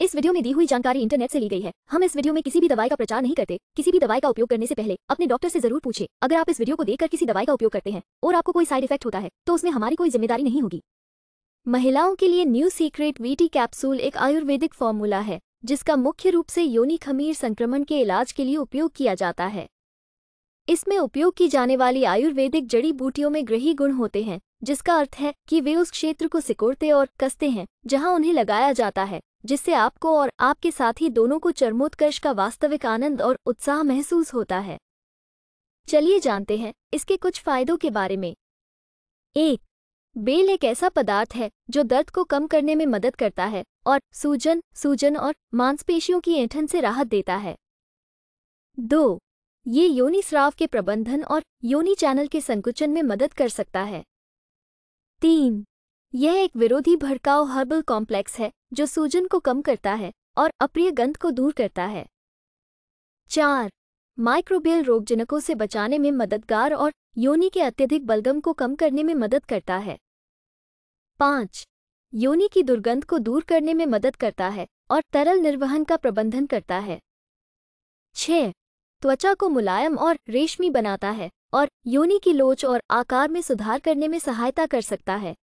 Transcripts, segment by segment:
इस वीडियो में दी हुई जानकारी इंटरनेट से ली गई है हम इस वीडियो में किसी भी दवाई का प्रचार नहीं करते किसी भी दवाई का उपयोग करने से पहले अपने डॉक्टर से जरूर पूछे अगर आप इस वीडियो को देखकर किसी दवाई का उपयोग करते हैं और आपको कोई साइड इफेक्ट होता है तो उसमें हमारी कोई जिम्मेदारी नहीं होगी महिलाओं के लिए न्यू सीक्रेट वीटी कैप्सूल एक आयुर्वेदिक फॉर्मूला है जिसका मुख्य रूप से योनि खमीर संक्रमण के इलाज के लिए उपयोग किया जाता है इसमें उपयोग की जाने वाली आयुर्वेदिक जड़ी बूटियों में गृही गुण होते हैं जिसका अर्थ है कि वे उस क्षेत्र को सिकोड़ते और कसते हैं जहां उन्हें लगाया जाता है जिससे आपको और आपके साथी दोनों को चरमोत्कर्ष का वास्तविक आनंद और उत्साह महसूस होता है चलिए जानते हैं इसके कुछ फायदों के बारे में एक बेल एक ऐसा पदार्थ है जो दर्द को कम करने में मदद करता है और सूजन सूजन और मांसपेशियों की ऐंठन से राहत देता है दो ये योनि स्राव के प्रबंधन और योनि चैनल के संकुचन में मदद कर सकता है तीन यह एक विरोधी भड़काव हर्बल कॉम्प्लेक्स है जो सूजन को कम करता है और अप्रिय गंध को दूर करता है चार माइक्रोबियल रोगजनकों से बचाने में मददगार और योनि के अत्यधिक बलगम को कम करने में मदद करता है पाँच योनि की दुर्गंध को दूर करने में मदद करता है और तरल निर्वहन का प्रबंधन करता है छह त्वचा को मुलायम और रेशमी बनाता है और योनि की लोच और आकार में सुधार करने में सहायता कर सकता है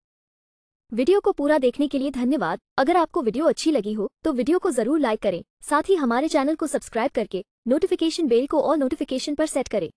वीडियो को पूरा देखने के लिए धन्यवाद अगर आपको वीडियो अच्छी लगी हो तो वीडियो को जरूर लाइक करें साथ ही हमारे चैनल को सब्सक्राइब करके नोटिफिकेशन बेल को और नोटिफिकेशन पर सेट करें